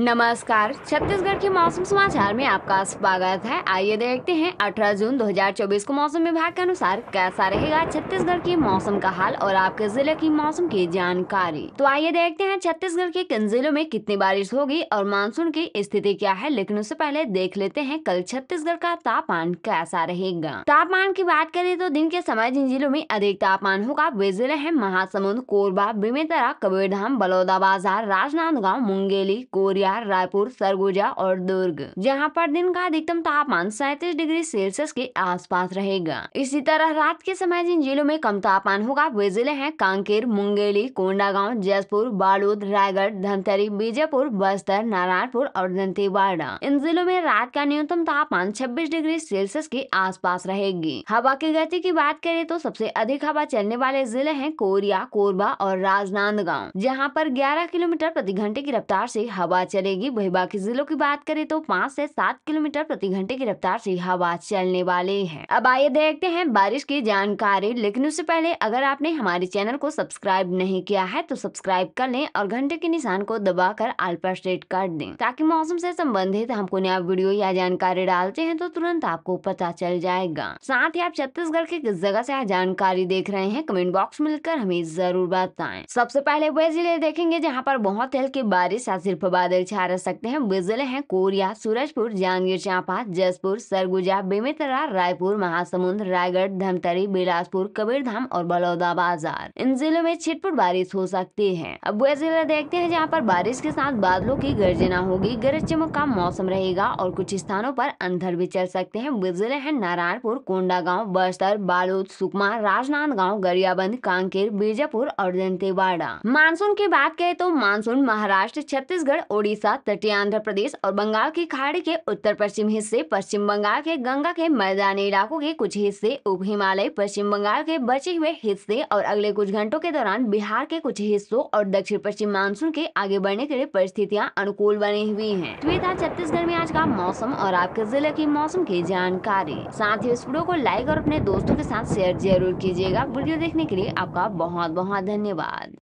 नमस्कार छत्तीसगढ़ के मौसम समाचार में आपका स्वागत है आइए देखते हैं 18 जून 2024 को मौसम विभाग के अनुसार कैसा रहेगा छत्तीसगढ़ के मौसम का हाल और आपके जिले की मौसम की जानकारी तो आइए देखते हैं छत्तीसगढ़ के किन जिलों में कितनी बारिश होगी और मानसून की स्थिति क्या है लेकिन उससे पहले देख लेते हैं कल छत्तीसगढ़ का तापमान कैसा रहेगा तापमान की बात करें तो दिन के समय जिन जिलों में अधिक तापमान होगा वे जिले है महासमुंद कोरबा बेमेतरा कबीरधाम बलौदाबाजार राजनांदगांव मुंगेली कोरिया होशियार रायपुर सरगुजा और दुर्ग जहां पर दिन का अधिकतम तापमान सैतीस डिग्री सेल्सियस के आसपास रहेगा इसी तरह रात के समय जिन जिलों में कम तापमान होगा वे जिले हैं कांकेर मुंगेली कोंडागांव जसपुर बालोद रायगढ़ धमतरी बीजापुर बस्तर नारायणपुर और दंतेवाड़ा इन जिलों में रात का न्यूनतम तापमान 26 डिग्री सेल्सियस के आसपास रहेगी हवा की गति की बात करें तो सबसे अधिक हवा चलने वाले जिले हैं कोरिया कोरबा और राजनांदगांव जहां पर 11 किलोमीटर प्रति घंटे की रफ्तार से हवा चल चलेगी वही बाकी जिलों की बात करें तो पाँच से सात किलोमीटर प्रति घंटे की रफ्तार से हवा चलने वाले है अब आइए देखते हैं बारिश की जानकारी लेकिन उससे पहले अगर आपने हमारे चैनल को सब्सक्राइब नहीं किया है तो सब्सक्राइब कर लें और घंटे के निशान को दबा कर आल पर सेट कर दें ताकि मौसम से संबंधित हमको नया वीडियो या जानकारी डालते हैं तो तुरंत आपको पता चल जाएगा साथ ही आप छत्तीसगढ़ के किस जगह से जानकारी देख रहे हैं कमेंट बॉक्स में लिखकर हमें जरूर बताएं सबसे पहले वह जिले देखेंगे जहाँ पर बहुत हल्की बारिश या सिर्फ बादल छा रह सकते हैं जिले हैं कोरिया सूरजपुर जांजगीर चांपा जसपुर सरगुजा बेमेतरा रायपुर महासमुंद रायगढ़ धमतरी बिलासपुर कबीरधाम और बलौदा बाजार इन जिलों में छिटपुट बारिश हो सकती है अब वह जिला देखते हैं जहाँ पर बारिश के साथ बादलों की गर्जना होगी गरज चमक का मौसम रहेगा और कुछ स्थानों पर अंधर भी चल सकते हैं जिले हैं नारायणपुर कोंडा गाँव बस्तर बालोद सुकमा राजनांदगांव गरियाबंद कांकेर बीजापुर और दंतेवाड़ा मानसून की बात करें तो मानसून महाराष्ट्र छत्तीसगढ़ उड़ीसा तटीय आंध्र प्रदेश और बंगाल की खाड़ी के उत्तर पश्चिम हिस्से पश्चिम बंगाल के गंगा के मैदानी इलाकों के कुछ हिस्से उप हिमालय पश्चिम बंगाल के बचे हुए हिस्से और अगले कुछ घंटों के दौरान बिहार के कुछ हिस्सों और दक्षिण पश्चिम मानसून के आगे बढ़ने के लिए परिस्थितियाँ अनुकूल बनी हुई है तो था छत्तीसगढ़ में आज का मौसम और आपके जिले की मौसम की जानकारी साथ ही इस वीडियो को लाइक और अपने दोस्तों के साथ शेयर जरूर कीजिएगा वीडियो देखने के लिए आपका बहुत बहुत धन्यवाद